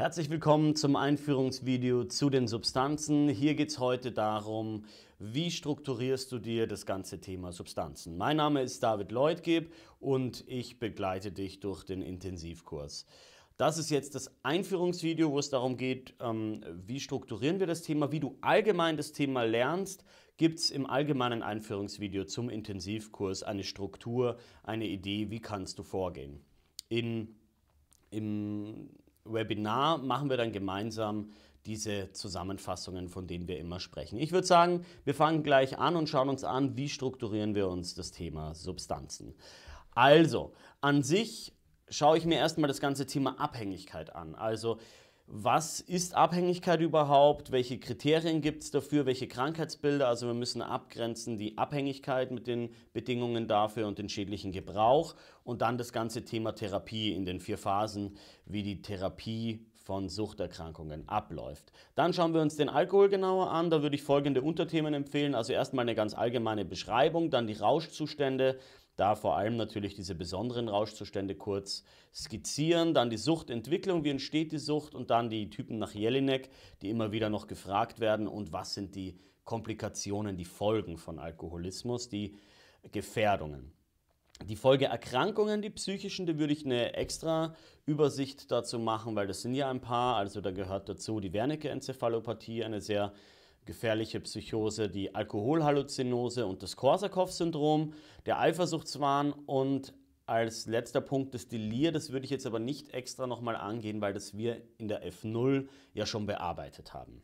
Herzlich willkommen zum Einführungsvideo zu den Substanzen. Hier geht es heute darum, wie strukturierst du dir das ganze Thema Substanzen. Mein Name ist David Leutgeb und ich begleite dich durch den Intensivkurs. Das ist jetzt das Einführungsvideo, wo es darum geht, ähm, wie strukturieren wir das Thema, wie du allgemein das Thema lernst, gibt es im allgemeinen Einführungsvideo zum Intensivkurs eine Struktur, eine Idee, wie kannst du vorgehen. In, Im Webinar machen wir dann gemeinsam diese Zusammenfassungen, von denen wir immer sprechen. Ich würde sagen, wir fangen gleich an und schauen uns an, wie strukturieren wir uns das Thema Substanzen. Also, an sich schaue ich mir erstmal das ganze Thema Abhängigkeit an. Also, was ist Abhängigkeit überhaupt, welche Kriterien gibt es dafür, welche Krankheitsbilder. Also wir müssen abgrenzen die Abhängigkeit mit den Bedingungen dafür und den schädlichen Gebrauch und dann das ganze Thema Therapie in den vier Phasen, wie die Therapie von Suchterkrankungen abläuft. Dann schauen wir uns den Alkohol genauer an. Da würde ich folgende Unterthemen empfehlen. Also erstmal eine ganz allgemeine Beschreibung, dann die Rauschzustände, da vor allem natürlich diese besonderen Rauschzustände kurz skizzieren, dann die Suchtentwicklung, wie entsteht die Sucht und dann die Typen nach Jelinek, die immer wieder noch gefragt werden und was sind die Komplikationen, die Folgen von Alkoholismus, die Gefährdungen. Die Folgeerkrankungen, die psychischen, da würde ich eine extra Übersicht dazu machen, weil das sind ja ein paar. Also da gehört dazu die Wernicke-Enzephalopathie, eine sehr äh, gefährliche Psychose, die Alkoholhalluzinose und das Korsakow-Syndrom, der Eifersuchtswahn und als letzter Punkt das Delir. Das würde ich jetzt aber nicht extra nochmal angehen, weil das wir in der F0 ja schon bearbeitet haben.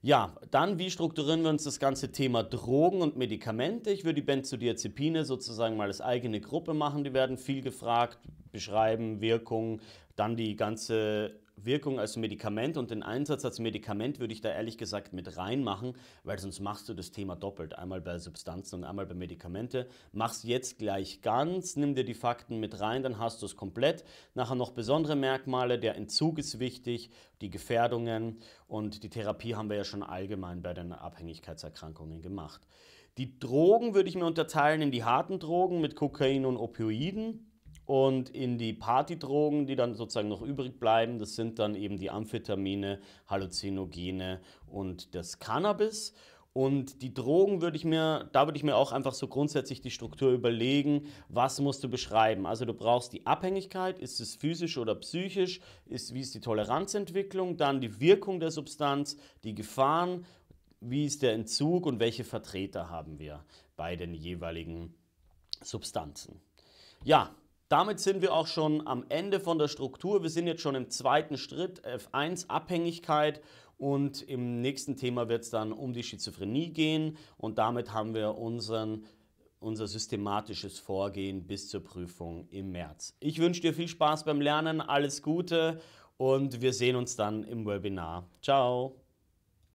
Ja, dann wie strukturieren wir uns das ganze Thema Drogen und Medikamente? Ich würde die Benzodiazepine sozusagen mal als eigene Gruppe machen. Die werden viel gefragt, beschreiben, Wirkung, dann die ganze Wirkung als Medikament und den Einsatz als Medikament würde ich da ehrlich gesagt mit reinmachen, weil sonst machst du das Thema doppelt. Einmal bei Substanzen und einmal bei Medikamente. Mach's jetzt gleich ganz, nimm dir die Fakten mit rein, dann hast du es komplett. Nachher noch besondere Merkmale, der Entzug ist wichtig, die Gefährdungen und die Therapie haben wir ja schon allgemein bei den Abhängigkeitserkrankungen gemacht. Die Drogen würde ich mir unterteilen in die harten Drogen mit Kokain und Opioiden und in die Partydrogen, die dann sozusagen noch übrig bleiben, das sind dann eben die Amphetamine, Halluzinogene und das Cannabis. Und die Drogen würde ich mir, da würde ich mir auch einfach so grundsätzlich die Struktur überlegen, was musst du beschreiben. Also du brauchst die Abhängigkeit, ist es physisch oder psychisch, ist, wie ist die Toleranzentwicklung, dann die Wirkung der Substanz, die Gefahren, wie ist der Entzug und welche Vertreter haben wir bei den jeweiligen Substanzen. Ja, damit sind wir auch schon am Ende von der Struktur. Wir sind jetzt schon im zweiten Schritt, F1 Abhängigkeit. Und im nächsten Thema wird es dann um die Schizophrenie gehen. Und damit haben wir unseren, unser systematisches Vorgehen bis zur Prüfung im März. Ich wünsche dir viel Spaß beim Lernen, alles Gute und wir sehen uns dann im Webinar. Ciao!